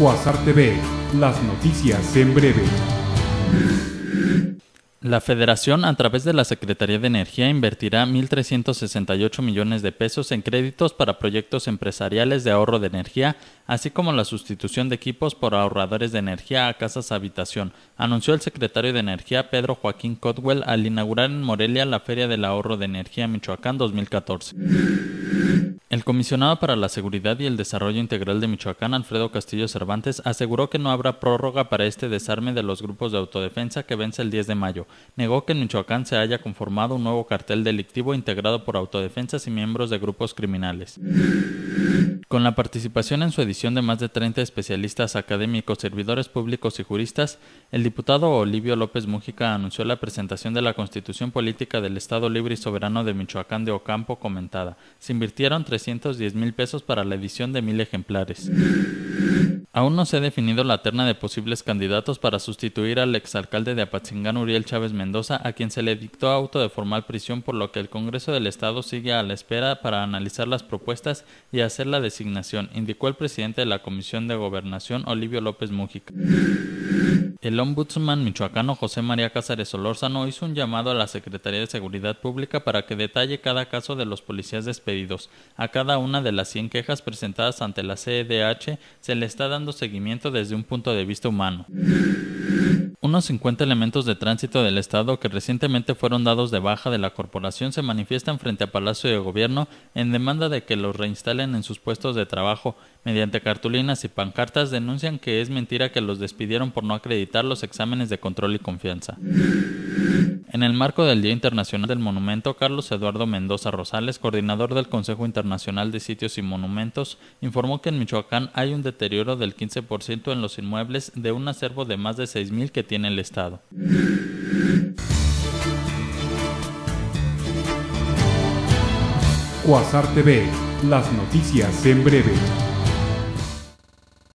Cuasar TV, las noticias en breve. La Federación, a través de la Secretaría de Energía, invertirá 1.368 millones de pesos en créditos para proyectos empresariales de ahorro de energía, así como la sustitución de equipos por ahorradores de energía a casas habitación, anunció el secretario de Energía Pedro Joaquín Codwell al inaugurar en Morelia la Feria del Ahorro de Energía Michoacán 2014. El comisionado para la Seguridad y el Desarrollo Integral de Michoacán, Alfredo Castillo Cervantes, aseguró que no habrá prórroga para este desarme de los grupos de autodefensa que vence el 10 de mayo. Negó que en Michoacán se haya conformado un nuevo cartel delictivo integrado por autodefensas y miembros de grupos criminales. Con la participación en su edición de más de 30 especialistas académicos, servidores públicos y juristas, el diputado Olivio López Mújica anunció la presentación de la Constitución Política del Estado Libre y Soberano de Michoacán de Ocampo comentada. Se invirtieron tres 310 mil pesos para la edición de mil ejemplares. Aún no se ha definido la terna de posibles candidatos para sustituir al exalcalde de Apatzingán Uriel Chávez Mendoza, a quien se le dictó auto de formal prisión, por lo que el Congreso del Estado sigue a la espera para analizar las propuestas y hacer la designación, indicó el presidente de la Comisión de Gobernación, Olivio López Mújica. El ombudsman michoacano José María Cáceres Olórzano hizo un llamado a la Secretaría de Seguridad Pública para que detalle cada caso de los policías despedidos. A cada una de las 100 quejas presentadas ante la CEDH se le está dando seguimiento desde un punto de vista humano. Unos 50 elementos de tránsito del Estado que recientemente fueron dados de baja de la corporación se manifiestan frente a Palacio de Gobierno en demanda de que los reinstalen en sus puestos de trabajo. Mediante cartulinas y pancartas denuncian que es mentira que los despidieron por no acreditar los exámenes de control y confianza. En el marco del Día Internacional del Monumento, Carlos Eduardo Mendoza Rosales, coordinador del Consejo Internacional de Sitios y Monumentos, informó que en Michoacán hay un deterioro del 15% en los inmuebles de un acervo de más de 6.000 que tiene el Estado. Cuasar TV, las noticias en breve.